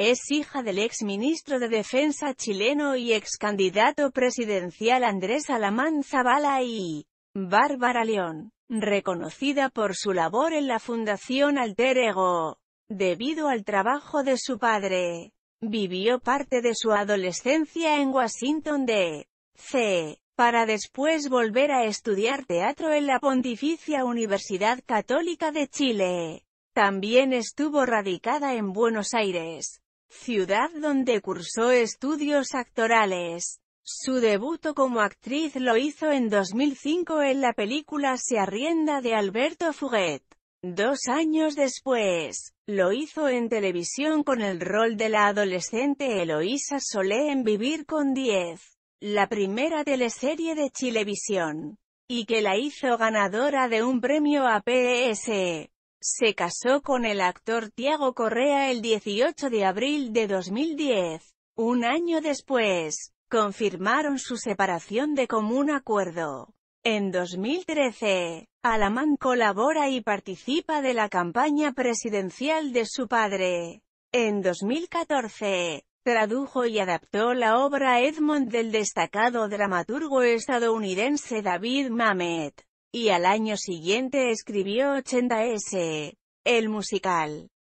Es hija del ex ministro de Defensa chileno y ex candidato presidencial Andrés Alamán Zavala y Bárbara León, reconocida por su labor en la Fundación Alter Ego. Debido al trabajo de su padre, vivió parte de su adolescencia en Washington, D.C., para después volver a estudiar teatro en la Pontificia Universidad Católica de Chile. También estuvo radicada en Buenos Aires ciudad donde cursó estudios actorales. Su debut como actriz lo hizo en 2005 en la película Se arrienda de Alberto Fuguet. Dos años después, lo hizo en televisión con el rol de la adolescente Eloísa Solé en Vivir con 10, la primera teleserie de Chilevisión, y que la hizo ganadora de un premio APS. E. Se casó con el actor Tiago Correa el 18 de abril de 2010. Un año después, confirmaron su separación de común acuerdo. En 2013, Alamán colabora y participa de la campaña presidencial de su padre. En 2014, tradujo y adaptó la obra Edmond del destacado dramaturgo estadounidense David Mamet y al año siguiente escribió 80 S. El musical.